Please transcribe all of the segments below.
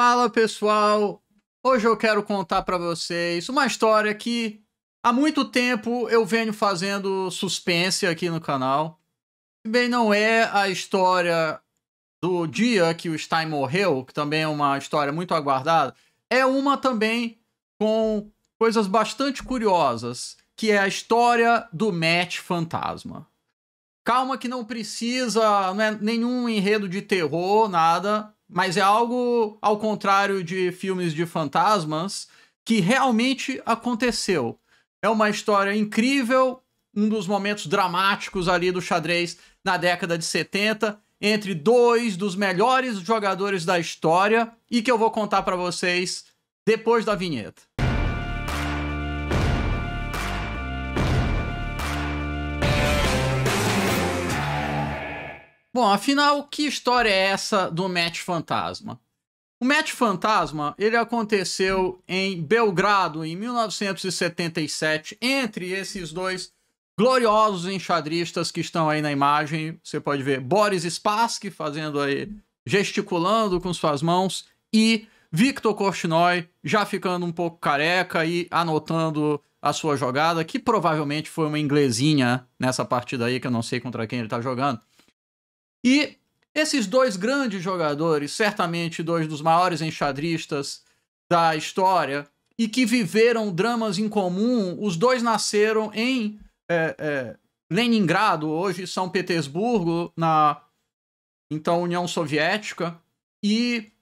Fala pessoal, hoje eu quero contar para vocês uma história que há muito tempo eu venho fazendo suspense aqui no canal. Bem, não é a história do dia que o Stein morreu, que também é uma história muito aguardada, é uma também com coisas bastante curiosas, que é a história do Matt Fantasma. Calma que não precisa, não é nenhum enredo de terror, nada mas é algo ao contrário de filmes de fantasmas que realmente aconteceu. É uma história incrível, um dos momentos dramáticos ali do xadrez na década de 70, entre dois dos melhores jogadores da história e que eu vou contar para vocês depois da vinheta. Bom, afinal, que história é essa do Match Fantasma? O Match Fantasma, ele aconteceu em Belgrado em 1977, entre esses dois gloriosos enxadristas que estão aí na imagem. Você pode ver Boris Spassky fazendo aí, gesticulando com suas mãos, e Victor Korchnoi já ficando um pouco careca e anotando a sua jogada, que provavelmente foi uma inglesinha nessa partida aí, que eu não sei contra quem ele está jogando. E esses dois grandes jogadores, certamente dois dos maiores enxadristas da história e que viveram dramas em comum, os dois nasceram em é, é, Leningrado, hoje São Petersburgo, na então União Soviética, e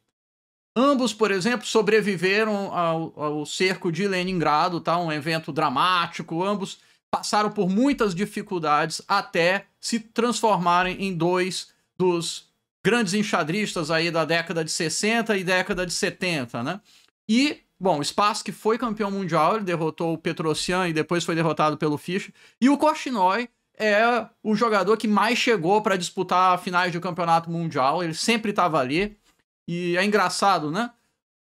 ambos, por exemplo, sobreviveram ao, ao cerco de Leningrado, tá? um evento dramático, ambos passaram por muitas dificuldades até se transformarem em dois dos grandes enxadristas aí da década de 60 e década de 70, né? E, bom, Spassky que foi campeão mundial, ele derrotou o Petrocian e depois foi derrotado pelo Fischer, e o Koshinoy é o jogador que mais chegou para disputar finais do campeonato mundial, ele sempre estava ali. E é engraçado, né?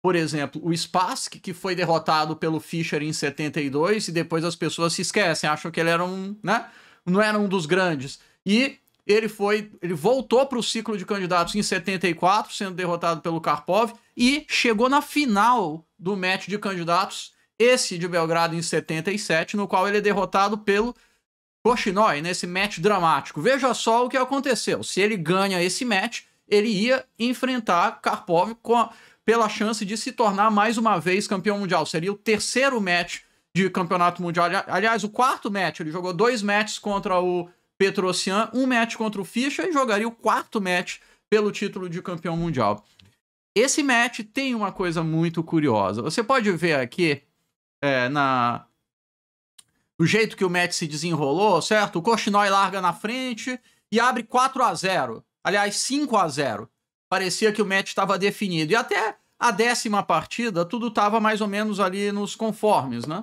Por exemplo, o Spassky, que foi derrotado pelo Fischer em 72 e depois as pessoas se esquecem, acham que ele era um, né? Não era um dos grandes. E ele foi, ele voltou para o ciclo de candidatos em 74, sendo derrotado pelo Karpov e chegou na final do match de candidatos, esse de Belgrado em 77, no qual ele é derrotado pelo Koshinoi nesse match dramático. Veja só o que aconteceu. Se ele ganha esse match, ele ia enfrentar Karpov com a pela chance de se tornar mais uma vez campeão mundial. Seria o terceiro match de campeonato mundial. Aliás, o quarto match, ele jogou dois matches contra o Petrocian um match contra o Fischer e jogaria o quarto match pelo título de campeão mundial. Esse match tem uma coisa muito curiosa. Você pode ver aqui é, na o jeito que o match se desenrolou, certo? O Koshinoi larga na frente e abre 4 a 0. Aliás, 5 a 0 parecia que o match estava definido. E até a décima partida, tudo estava mais ou menos ali nos conformes, né?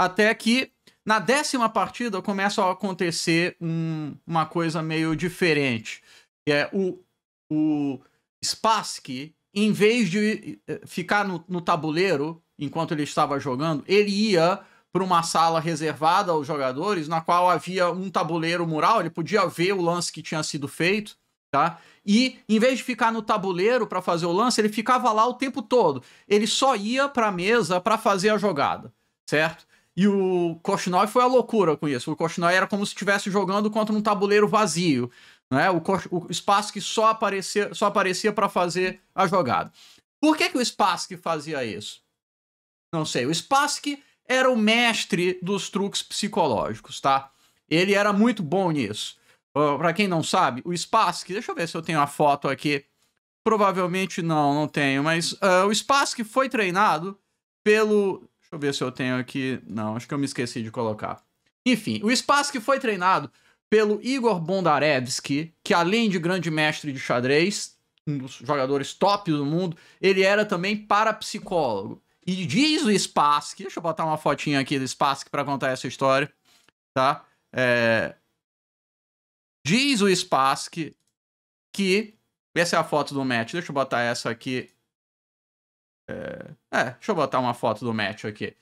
Até que na décima partida começa a acontecer um, uma coisa meio diferente. Que é o, o Spassky, em vez de eh, ficar no, no tabuleiro enquanto ele estava jogando, ele ia para uma sala reservada aos jogadores, na qual havia um tabuleiro mural, ele podia ver o lance que tinha sido feito, tá? e em vez de ficar no tabuleiro para fazer o lance, ele ficava lá o tempo todo. Ele só ia para a mesa para fazer a jogada, certo? E o Koshnoy foi a loucura com isso. O Koshnoy era como se estivesse jogando contra um tabuleiro vazio, né? O, o espaço que só aparecia só aparecia para fazer a jogada. Por que, que o Spassky fazia isso? Não sei. O Spassky era o mestre dos truques psicológicos, tá? Ele era muito bom nisso. Para quem não sabe, o Spassky, deixa eu ver se eu tenho a foto aqui. Provavelmente não, não tenho, mas uh, o Spassky foi treinado pelo... Deixa eu ver se eu tenho aqui... Não, acho que eu me esqueci de colocar. Enfim, o Spassky foi treinado pelo Igor Bondarevski, que além de grande mestre de xadrez, um dos jogadores top do mundo, ele era também parapsicólogo. E diz o Spassky, deixa eu botar uma fotinha aqui do Spassky para contar essa história, tá? É, Diz o Spassky que. Essa é a foto do match. Deixa eu botar essa aqui. É, é deixa eu botar uma foto do match aqui.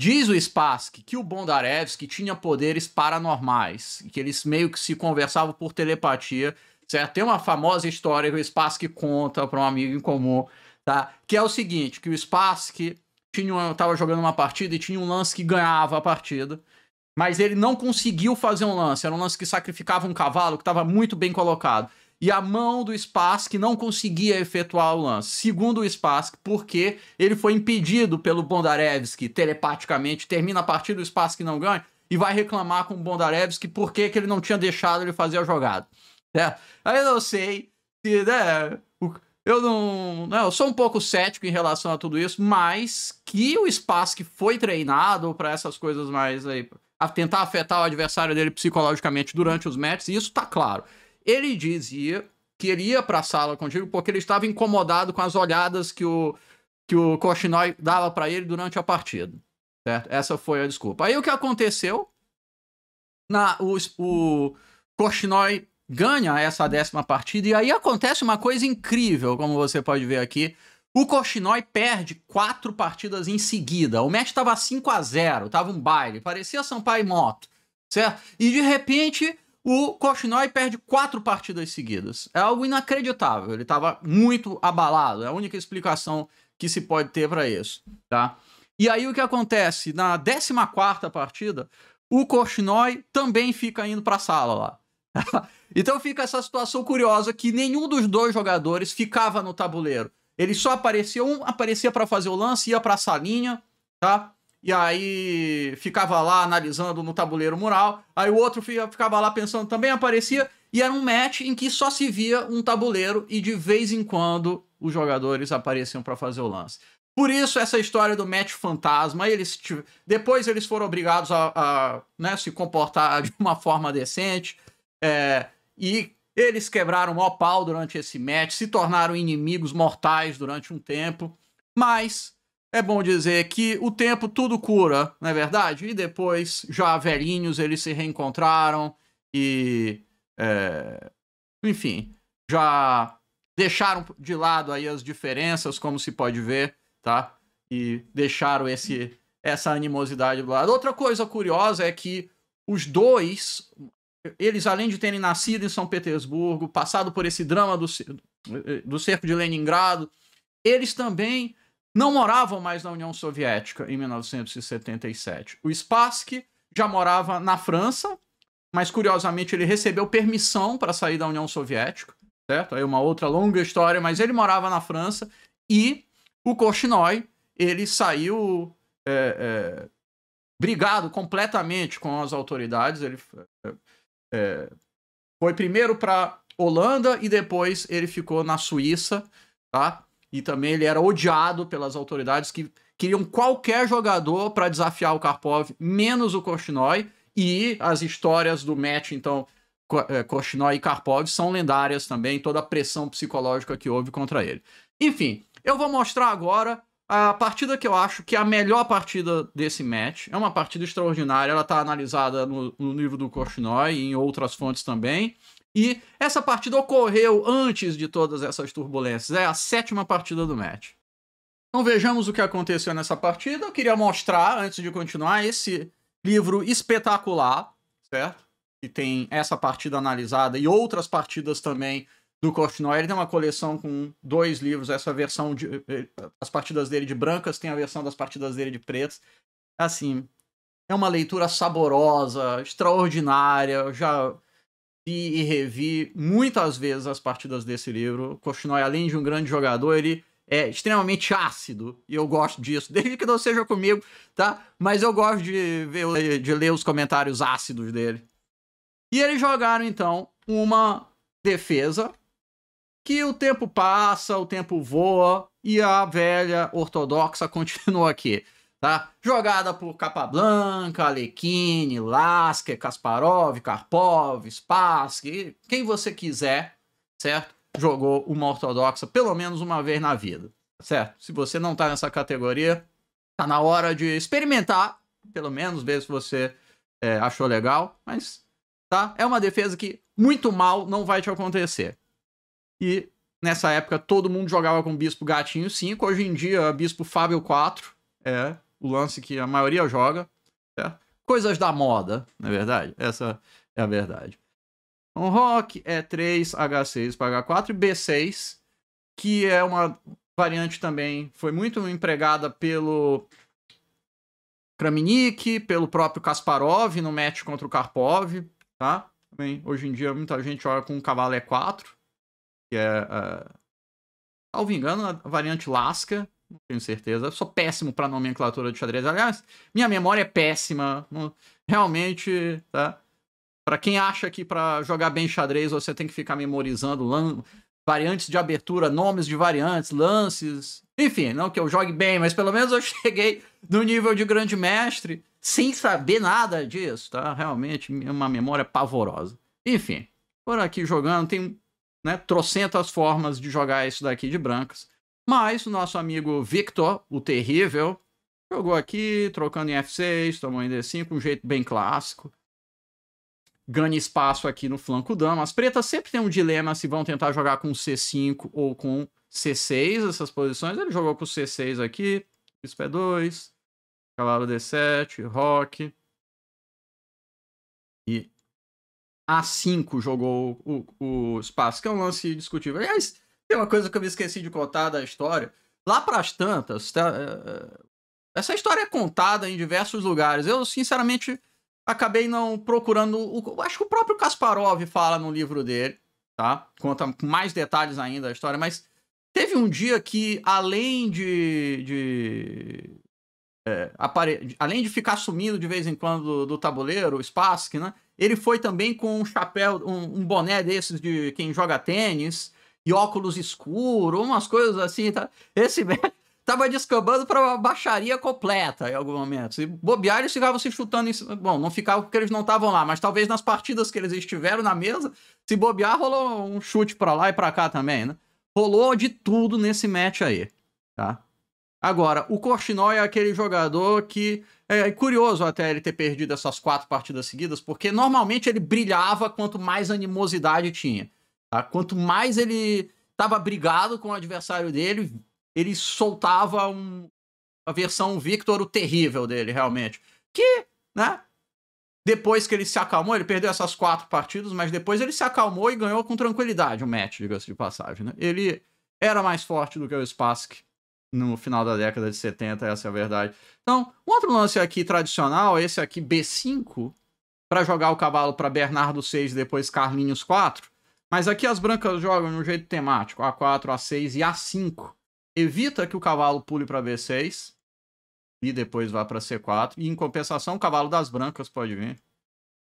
Diz o Spassky que o Bondarevski tinha poderes paranormais, que eles meio que se conversavam por telepatia, certo? Tem uma famosa história que o Spassky conta para um amigo em comum, tá? Que é o seguinte, que o Spassky tinha uma, tava jogando uma partida e tinha um lance que ganhava a partida mas ele não conseguiu fazer um lance. Era um lance que sacrificava um cavalo que estava muito bem colocado. E a mão do Spassky não conseguia efetuar o lance. Segundo o Spassky, porque ele foi impedido pelo Bondarevski telepaticamente. Termina a partida, o Spassky não ganha e vai reclamar com o Bondarevski por que ele não tinha deixado ele fazer a jogada. É. Aí eu não sei se, né, eu não, né, eu sou um pouco cético em relação a tudo isso, mas que o Spassky que foi treinado para essas coisas mais aí a tentar afetar o adversário dele psicologicamente durante os matches, e isso está claro. Ele dizia que ele ia para a sala contigo porque ele estava incomodado com as olhadas que o que o Koshinoi dava para ele durante a partida. Certo? Essa foi a desculpa. Aí o que aconteceu? Na, o, o Koshinoi ganha essa décima partida e aí acontece uma coisa incrível, como você pode ver aqui o Koshinoi perde quatro partidas em seguida. O match estava 5 a 0 estava um baile, parecia Sampaio Moto, certo? E de repente, o Koshinoi perde quatro partidas seguidas. É algo inacreditável. Ele estava muito abalado. É a única explicação que se pode ter para isso, tá? E aí o que acontece? Na 14ª partida, o Koshinoi também fica indo para a sala lá. então fica essa situação curiosa que nenhum dos dois jogadores ficava no tabuleiro. Ele só aparecia, um aparecia para fazer o lance, ia para a salinha, tá? E aí ficava lá analisando no tabuleiro mural. Aí o outro ficava lá pensando, também aparecia. E era um match em que só se via um tabuleiro e de vez em quando os jogadores apareciam para fazer o lance. Por isso essa história do match fantasma, eles depois eles foram obrigados a, a né, se comportar de uma forma decente é, e eles quebraram o maior pau durante esse match, se tornaram inimigos mortais durante um tempo, mas é bom dizer que o tempo tudo cura, não é verdade? E depois, já velhinhos, eles se reencontraram e. É, enfim, já deixaram de lado aí as diferenças, como se pode ver, tá? E deixaram esse, essa animosidade do lado. Outra coisa curiosa é que os dois, eles, além de terem nascido em São Petersburgo, passado por esse drama do, do cerco de Leningrado, eles também não moravam mais na União Soviética em 1977. O Spassky já morava na França, mas curiosamente ele recebeu permissão para sair da União Soviética, certo? Aí uma outra longa história, mas ele morava na França e o Korchnoi, ele saiu é, é, brigado completamente com as autoridades, ele é, é, foi primeiro para Holanda e depois ele ficou na Suíça, tá? E também ele era odiado pelas autoridades que queriam qualquer jogador para desafiar o Karpov, menos o Korchnoi. E as histórias do match, então, Korchnoi é, e Karpov são lendárias também, toda a pressão psicológica que houve contra ele. Enfim, eu vou mostrar agora a partida que eu acho que é a melhor partida desse match é uma partida extraordinária. Ela está analisada no, no, livro do Korchnoi e em outras fontes também. E essa partida ocorreu antes de todas essas turbulências. É a sétima partida do match. Então vejamos o que aconteceu nessa partida. Eu queria mostrar, antes de continuar, esse livro espetacular, certo? Que tem essa partida analisada e outras partidas também do Costner. Ele tem uma coleção com dois livros, essa versão de eh, eh, as partidas dele de brancas, tem a versão das partidas dele de pretas. Assim, é uma leitura saborosa, extraordinária. Eu já vi e revi muitas vezes as partidas desse livro. Costner, além de um grande jogador, ele é extremamente ácido e eu gosto disso, desde que não seja comigo, tá? Mas eu gosto de, ver, de ler os comentários ácidos dele. E eles jogaram então uma defesa que o tempo passa, o tempo voa e a velha ortodoxa continua aqui, tá? Jogada por Capablanca, Alekhine, Lasker, Kasparov, Karpov, Spassky, quem você quiser, certo? Jogou uma ortodoxa pelo menos uma vez na vida, certo? Se você não tá nessa categoria, tá na hora de experimentar, pelo menos ver se você é, achou legal, mas tá? É uma defesa que muito mal não vai te acontecer. E nessa época todo mundo jogava com Bispo Gatinho 5. Hoje em dia, Bispo Fábio 4 é o lance que a maioria joga. Certo? É coisas da moda, na é verdade. Essa é a verdade. Um então, rock é 3, H6 para H4 e B6, que é uma variante também, foi muito empregada pelo Kramnik, pelo próprio Kasparov no match contra o Karpov, tá? Também, hoje em dia muita gente joga com o cavalo E4, que é, uh, salvo engano, a variante Lasca, não tenho certeza. Eu sou péssimo para nomenclatura de xadrez. Aliás, minha memória é péssima. Realmente, tá? Para quem acha que para jogar bem xadrez você tem que ficar memorizando variantes de abertura, nomes de variantes, lances. Enfim, não que eu jogue bem, mas pelo menos eu cheguei no nível de grande mestre sem saber nada disso, tá? Realmente uma memória pavorosa. Enfim, por aqui jogando, tem né, trocentas formas de jogar isso daqui de brancas. Mas o nosso amigo Victor, o terrível, jogou aqui, trocando em F6, tomou em D5, um jeito bem clássico. Ganha espaço aqui no flanco dama. As pretas sempre tem um dilema se vão tentar jogar com C5 ou com C6 essas posições. Ele jogou com C6 aqui, bispo 2 cavalo D7, rock. E a5 jogou o, o, espaço, que é um lance discutível. Aliás, tem uma coisa que eu me esqueci de contar da história. Lá para as tantas, tá, eh, eh, essa história é contada em diversos lugares. Eu, sinceramente, acabei não procurando. O, acho que o próprio Kasparov fala no livro dele, tá? Conta com mais detalhes ainda a história, mas teve um dia que, além de, de é, apare... além de ficar sumindo de vez em quando do, do tabuleiro, o Spassky, né? Ele foi também com um chapéu, um, um, boné desses de quem joga tênis, e óculos escuros, umas coisas assim, tá? Esse tava descambando para uma baixaria completa em algum momento. Se bobear, eles ficavam se chutando em... Bom, não ficava porque eles não estavam lá, mas talvez nas partidas que eles estiveram na mesa, se bobear, rolou um chute para lá e para cá também, né? Rolou de tudo nesse match aí, tá? Agora, o Korchinói é aquele jogador que é curioso até ele ter perdido essas quatro partidas seguidas, porque normalmente ele brilhava quanto mais animosidade tinha. Tá? Quanto mais ele estava brigado com o adversário dele, ele soltava um, a versão Victor, o terrível dele, realmente. Que, né? Depois que ele se acalmou, ele perdeu essas quatro partidas, mas depois ele se acalmou e ganhou com tranquilidade o match, diga-se de passagem. Né? Ele era mais forte do que o Spassky no final da década de 70, essa é a verdade. Então, um outro lance aqui tradicional, esse aqui B5, para jogar o cavalo para Bernardo 6 depois Carlinhos 4. Mas aqui as brancas jogam no jeito temático, A4, A6 e A5. Evita que o cavalo pule para B6 e depois vá para C4. E em compensação, o cavalo das brancas pode vir.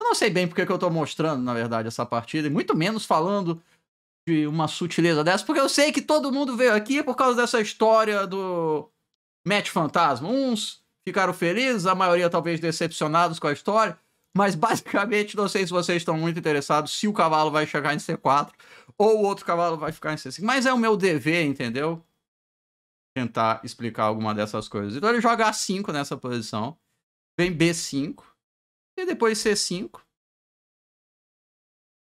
Eu não sei bem porque que eu estou mostrando, na verdade, essa partida, e muito menos falando de uma sutileza dessa, porque eu sei que todo mundo veio aqui por causa dessa história do Match Fantasma. Uns ficaram felizes, a maioria talvez decepcionados com a história, mas basicamente não sei se vocês estão muito interessados se o cavalo vai chegar em C4 ou o outro cavalo vai ficar em C5. Mas é o meu dever, entendeu? Tentar explicar alguma dessas coisas. Então ele joga A5 nessa posição, vem B5 e depois C5.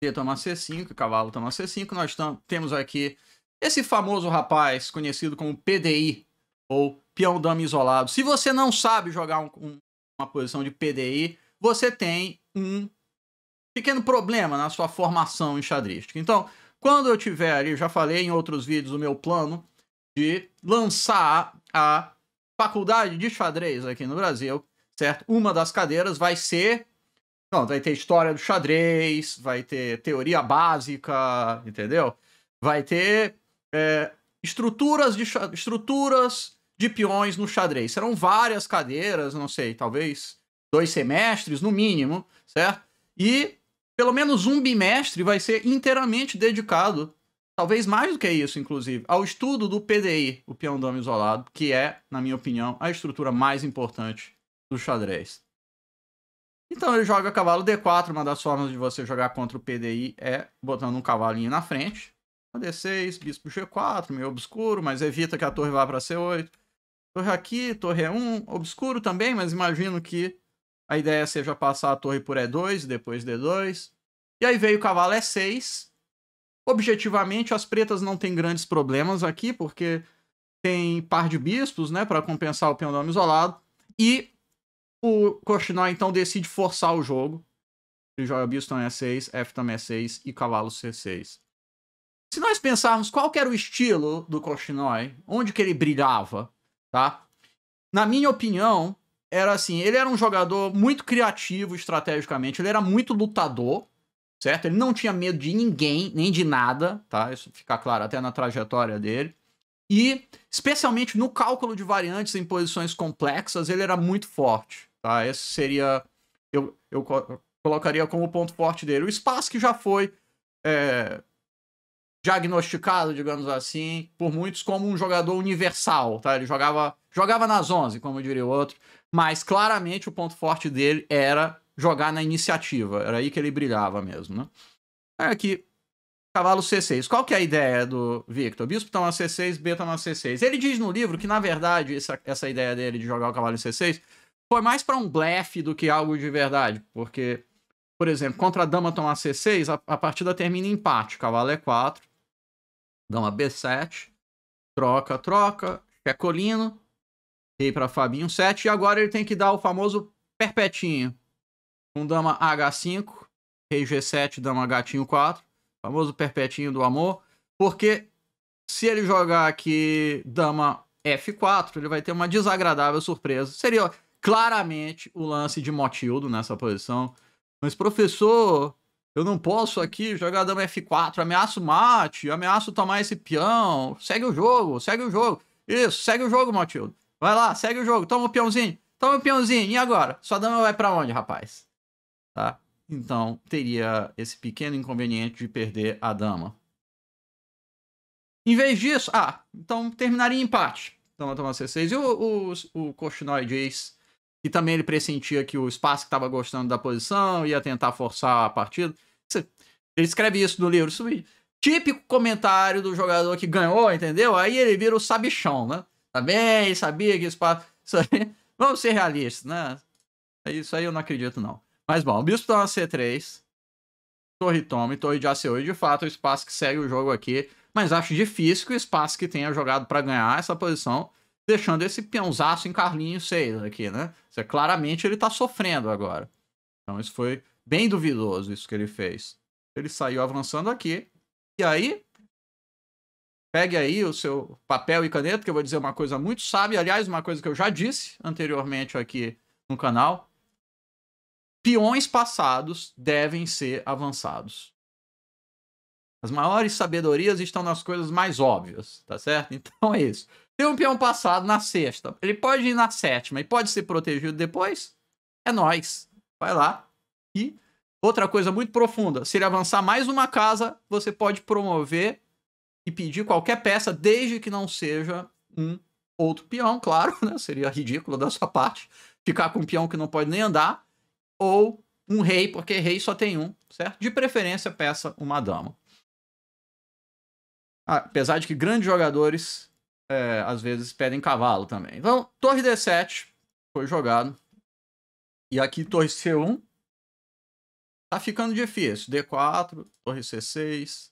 D toma C5, cavalo toma C5. Nós temos aqui esse famoso rapaz conhecido como PDI, ou peão dama isolado. Se você não sabe jogar um, um, uma posição de PDI, você tem um pequeno problema na sua formação em xadrística. Então, quando eu tiver ali, eu já falei em outros vídeos o meu plano de lançar a faculdade de xadrez aqui no Brasil, certo? Uma das cadeiras vai ser não, vai ter história do xadrez, vai ter teoria básica, entendeu? Vai ter é, estruturas, de, estruturas de peões no xadrez. Serão várias cadeiras, não sei, talvez dois semestres no mínimo, certo? E pelo menos um bimestre vai ser inteiramente dedicado, talvez mais do que isso, inclusive, ao estudo do PDI, o peão dama isolado, que é, na minha opinião, a estrutura mais importante do xadrez. Então ele joga cavalo D4, uma das formas de você jogar contra o PDI é botando um cavalinho na frente. D6, bispo G4, meio obscuro, mas evita que a torre vá para C8. Torre aqui, torre E1, é obscuro também, mas imagino que a ideia seja passar a torre por E2, depois D2. E aí veio o cavalo E6. Objetivamente, as pretas não têm grandes problemas aqui, porque tem par de bispos, né, para compensar o peão do isolado. E o Koshinoy então decide forçar o jogo. Ele joga Biston é E6, F também é E6 e cavalo C6. É Se nós pensarmos qual era o estilo do Koshinoy, onde que ele brilhava, tá? Na minha opinião, era assim, ele era um jogador muito criativo estrategicamente, ele era muito lutador, certo? Ele não tinha medo de ninguém, nem de nada, tá? Isso fica claro até na trajetória dele. E, especialmente no cálculo de variantes em posições complexas, ele era muito forte. Tá? Esse seria. Eu, eu colocaria como ponto forte dele. O espaço que já foi é, diagnosticado, digamos assim, por muitos como um jogador universal. Tá? Ele jogava, jogava nas 11, como diria o outro. Mas claramente o ponto forte dele era jogar na iniciativa. Era aí que ele brilhava mesmo. Né? aqui é cavalo C6. Qual que é a ideia do Victor? Bispo toma tá C6, B toma tá C6. Ele diz no livro que, na verdade, essa, essa ideia dele de jogar o cavalo em C6 foi mais para um blefe do que algo de verdade, porque, por exemplo, contra a dama tomar C6, a, a partida termina em empate. Cavalo E4, é dama B7, troca, troca, checolino, é rei para Fabinho 7, e agora ele tem que dar o famoso perpetinho, com dama H5, rei G7, dama gatinho 4, famoso perpetinho do amor, porque se ele jogar aqui dama F4, ele vai ter uma desagradável surpresa. Seria claramente o lance de Motildo nessa posição. Mas, professor, eu não posso aqui jogar dama F4, ameaço mate, ameaço tomar esse peão. Segue o jogo, segue o jogo. Isso, segue o jogo, Motildo. Vai lá, segue o jogo, toma o peãozinho, toma o peãozinho. E agora? Sua dama vai para onde, rapaz? Tá? Então, teria esse pequeno inconveniente de perder a dama. Em vez disso, ah, então terminaria em empate. Então, toma C6. E o, o, o Koshinoi diz que também ele pressentia que o espaço que estava gostando da posição ia tentar forçar a partida. Ele escreve isso no livro. Isso é típico comentário do jogador que ganhou, entendeu? Aí ele vira o sabichão, né? também tá sabia que o espaço. Vamos ser realistas, né? É isso aí eu não acredito, não. Mas bom, o bispo toma tá C3. Torre toma torre de ACU. E de fato, o espaço que segue o jogo aqui. Mas acho difícil que o espaço que tenha jogado para ganhar essa posição. Deixando esse peãozaço em Carlinho 6 aqui, né? Você, é claramente ele tá sofrendo agora. Então isso foi bem duvidoso isso que ele fez. Ele saiu avançando aqui. E aí, pegue aí o seu papel e caneta, que eu vou dizer uma coisa muito sábia. Aliás, uma coisa que eu já disse anteriormente aqui no canal peões passados devem ser avançados. As maiores sabedorias estão nas coisas mais óbvias, tá certo? Então é isso. Tem um peão passado na sexta, ele pode ir na sétima e pode ser protegido depois? É nós. Vai lá. E outra coisa muito profunda: se ele avançar mais uma casa, você pode promover e pedir qualquer peça, desde que não seja um outro peão, claro, né? Seria ridículo da sua parte ficar com um peão que não pode nem andar ou um rei, porque rei só tem um, certo? De preferência, peça uma dama. Ah, apesar de que grandes jogadores é, às vezes pedem cavalo também. Então, torre D7 foi jogado. E aqui, torre C1. Tá ficando difícil. D4, torre C6,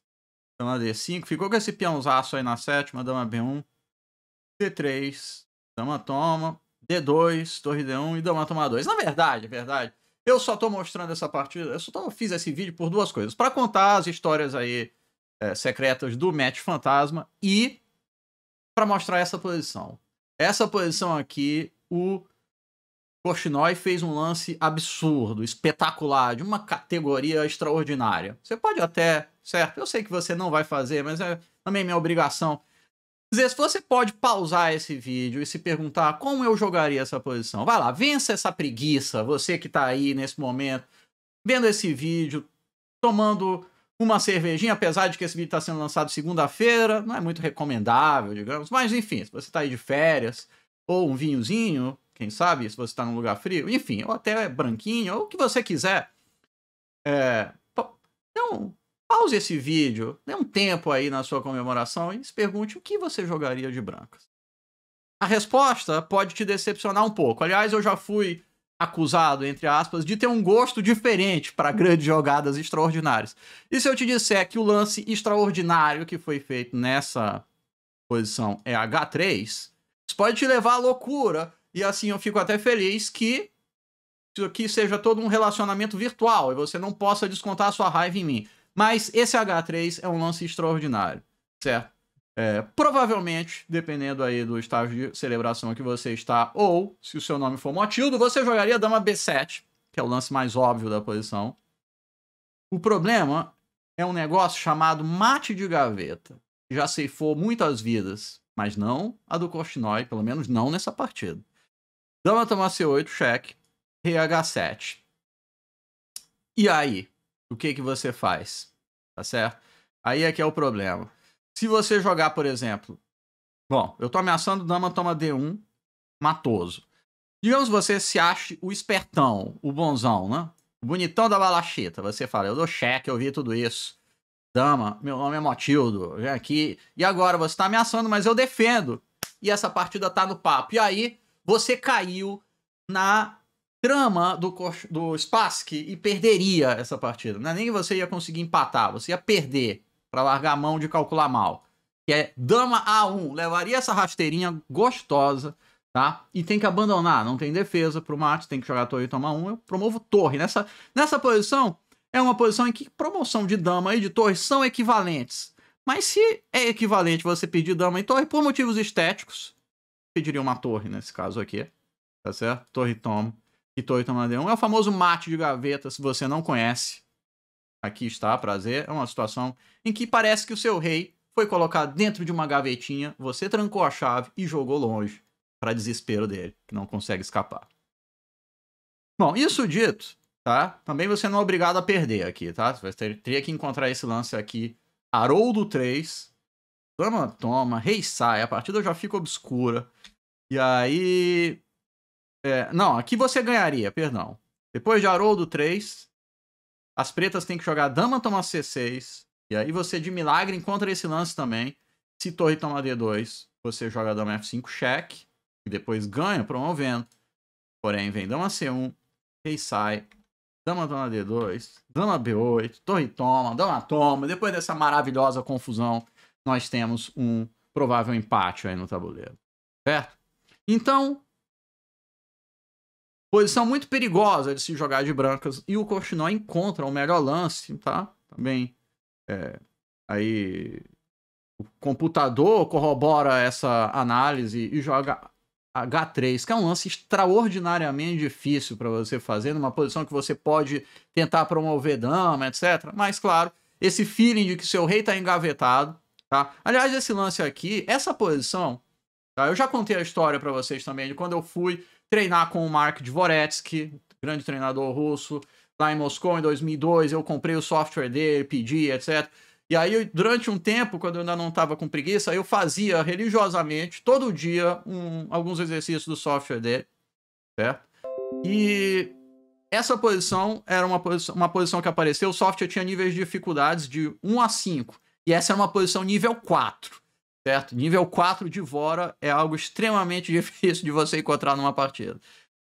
dama D5. Ficou com esse peãozaço aí na sétima, dama B1. D3, dama toma. D2, torre D1 e dama toma 2. Na verdade, é verdade. Eu só tô mostrando essa partida, eu só tô, fiz esse vídeo por duas coisas. para contar as histórias aí é, secretas do Match Fantasma e para mostrar essa posição. Essa posição aqui, o Kostinoy fez um lance absurdo, espetacular, de uma categoria extraordinária. Você pode até, certo? Eu sei que você não vai fazer, mas é também minha obrigação dizer, se você pode pausar esse vídeo e se perguntar como eu jogaria essa posição, vai lá, vença essa preguiça, você que está aí nesse momento, vendo esse vídeo, tomando uma cervejinha, apesar de que esse vídeo está sendo lançado segunda-feira, não é muito recomendável, digamos, mas enfim, se você está aí de férias, ou um vinhozinho, quem sabe, se você está num lugar frio, enfim, ou até branquinho, ou o que você quiser, é, então, Pause esse vídeo, dê um tempo aí na sua comemoração e se pergunte o que você jogaria de brancas. A resposta pode te decepcionar um pouco. Aliás, eu já fui acusado, entre aspas, de ter um gosto diferente para grandes jogadas extraordinárias. E se eu te disser que o lance extraordinário que foi feito nessa posição é H3, isso pode te levar à loucura. E assim eu fico até feliz que isso aqui seja todo um relacionamento virtual e você não possa descontar sua raiva em mim. Mas esse H3 é um lance extraordinário, certo? É, provavelmente, dependendo aí do estágio de celebração que você está, ou se o seu nome for Motildo, você jogaria dama B7, que é o lance mais óbvio da posição. O problema é um negócio chamado mate de gaveta, já ceifou muitas vidas, mas não a do Korchnoi, pelo menos não nessa partida. Dama toma C8, cheque, rh 7 E aí? o que que você faz, tá certo? Aí é que é o problema. Se você jogar, por exemplo, bom, eu tô ameaçando dama toma D1, matoso. Digamos você se ache o espertão, o bonzão, né? O bonitão da balachita. Você fala, eu dou cheque, eu vi tudo isso. Dama, meu nome é Motildo, vem aqui. E agora você tá ameaçando, mas eu defendo. E essa partida tá no papo. E aí, você caiu na trama do, do Spassky e perderia essa partida. Não é nem que você ia conseguir empatar, você ia perder para largar a mão de calcular mal. Que é dama A1, levaria essa rasteirinha gostosa, tá? E tem que abandonar, não tem defesa pro mate, tem que jogar torre e tomar um, eu promovo torre. Nessa, nessa posição, é uma posição em que promoção de dama e de torre são equivalentes. Mas se é equivalente você pedir dama e torre por motivos estéticos, pediria uma torre nesse caso aqui, tá certo? Torre e Kitoito Amadeon. É o famoso mate de gaveta, se você não conhece. Aqui está, prazer. É uma situação em que parece que o seu rei foi colocado dentro de uma gavetinha, você trancou a chave e jogou longe, para desespero dele, que não consegue escapar. Bom, isso dito, tá? Também você não é obrigado a perder aqui, tá? Você ter, teria que encontrar esse lance aqui, Haroldo 3, Dama toma, rei sai, a partida já fica obscura. E aí é, não, aqui você ganharia, perdão. Depois de Haroldo 3, as pretas têm que jogar dama, toma C6. E aí você, de milagre, encontra esse lance também. Se torre toma D2, você joga dama F5 cheque. E depois ganha promovendo. Porém, vem dama C1, rei sai, dama toma D2, dama B8, torre toma, dama toma. Depois dessa maravilhosa confusão, nós temos um provável empate aí no tabuleiro. Certo? Então, Posição muito perigosa de se jogar de brancas. E o Coxinó encontra o melhor lance, tá? Também. É, aí. O computador corrobora essa análise e joga H3, que é um lance extraordinariamente difícil para você fazer, numa posição que você pode tentar promover dama, etc. Mas, claro, esse feeling de que seu rei está engavetado, tá? Aliás, esse lance aqui, essa posição, tá? Eu já contei a história para vocês também de quando eu fui treinar com o Mark Dvoretsky, grande treinador russo, lá em Moscou em 2002. Eu comprei o software dele, pedi, etc. E aí, durante um tempo, quando eu ainda não estava com preguiça, eu fazia religiosamente, todo dia, um, alguns exercícios do software dele, certo? E essa posição era uma, posi uma posição que apareceu, o software tinha níveis de dificuldades de 1 a 5. E essa era uma posição nível 4 certo? Nível 4 de Vora é algo extremamente difícil de você encontrar numa partida.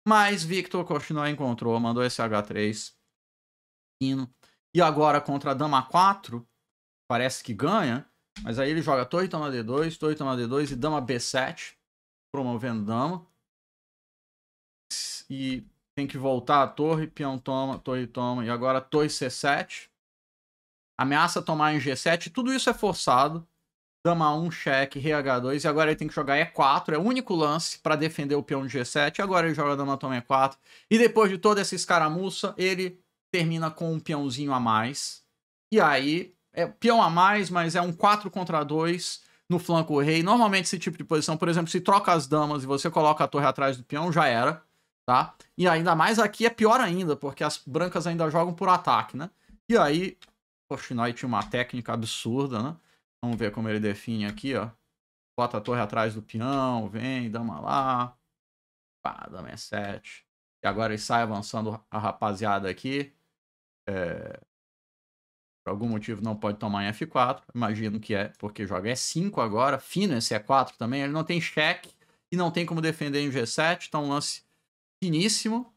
Mas Victor Koshinoy encontrou, mandou esse H3. E agora contra a Dama 4, parece que ganha, mas aí ele joga torre, toma D2, torre, toma D2 e Dama B7, promovendo Dama. E tem que voltar a torre, peão toma, torre toma, e agora torre C7. Ameaça tomar em G7, tudo isso é forçado dama 1, cheque, RH2, e agora ele tem que jogar E4, é o único lance para defender o peão de G7, agora ele joga dama toma E4, e depois de toda essa escaramuça, ele termina com um peãozinho a mais, e aí, é peão a mais, mas é um 4 contra 2 no flanco rei, normalmente esse tipo de posição, por exemplo, se troca as damas e você coloca a torre atrás do peão, já era, tá? E ainda mais aqui é pior ainda, porque as brancas ainda jogam por ataque, né? E aí, Portnoy tinha uma técnica absurda, né? Vamos ver como ele define aqui, ó. Bota a torre atrás do peão, vem, dama lá. Pá, dama é E7. E agora ele sai avançando a rapaziada aqui. É... Por algum motivo não pode tomar em F4. Imagino que é porque joga E5 agora. Fino esse E4 também. Ele não tem cheque e não tem como defender em G7. Então lance finíssimo.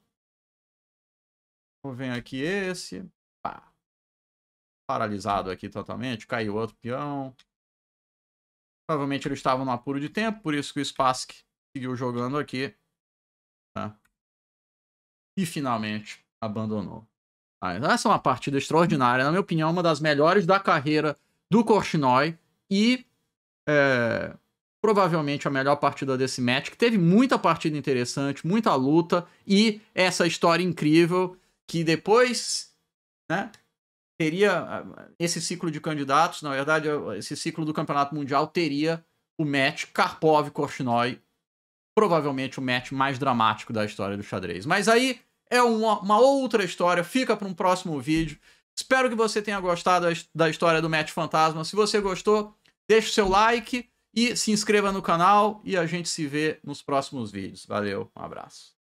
Vem aqui esse paralisado aqui totalmente. Caiu outro peão. Provavelmente eles estavam no apuro de tempo, por isso que o Spask seguiu jogando aqui. Tá? E finalmente abandonou. essa é uma partida extraordinária, na minha opinião, uma das melhores da carreira do Korchnoi e é, provavelmente a melhor partida desse match, que teve muita partida interessante, muita luta e essa história incrível que depois né, teria ah, esse ciclo de candidatos, na verdade, esse ciclo do Campeonato Mundial teria o match Karpov Korchnoi, provavelmente o match mais dramático da história do xadrez. Mas aí é uma, uma outra história, fica para um próximo vídeo. Espero que você tenha gostado da história do match fantasma. Se você gostou, deixe seu like e se inscreva no canal e a gente se vê nos próximos vídeos. Valeu, um abraço.